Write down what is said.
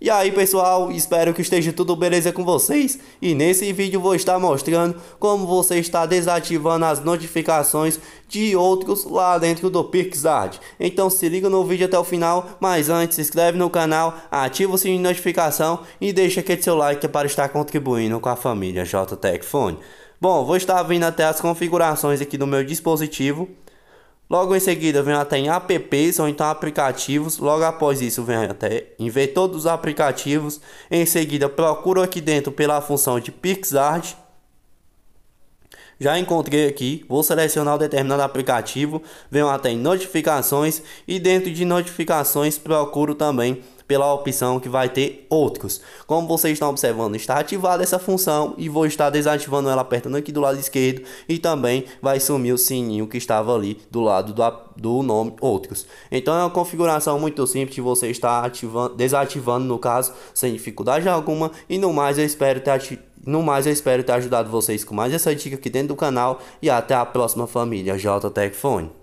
E aí pessoal, espero que esteja tudo beleza com vocês e nesse vídeo vou estar mostrando como você está desativando as notificações de outros lá dentro do PixArt. Então se liga no vídeo até o final, mas antes se inscreve no canal, ativa o sininho de notificação e deixa aquele seu like para estar contribuindo com a família JTech Bom, vou estar vindo até as configurações aqui do meu dispositivo Logo em seguida vem até em apps ou então aplicativos. Logo após isso vem até em ver todos os aplicativos. Em seguida procuro aqui dentro pela função de PixArt. Já encontrei aqui, vou selecionar o determinado aplicativo, venho até em notificações e dentro de notificações procuro também pela opção que vai ter outros. Como vocês estão observando, está ativada essa função e vou estar desativando ela apertando aqui do lado esquerdo e também vai sumir o sininho que estava ali do lado do, do nome outros. Então é uma configuração muito simples de você estar ativando, desativando no caso, sem dificuldade alguma e no mais eu espero ter ativado no mais, eu espero ter ajudado vocês com mais essa dica aqui dentro do canal e até a próxima família JTech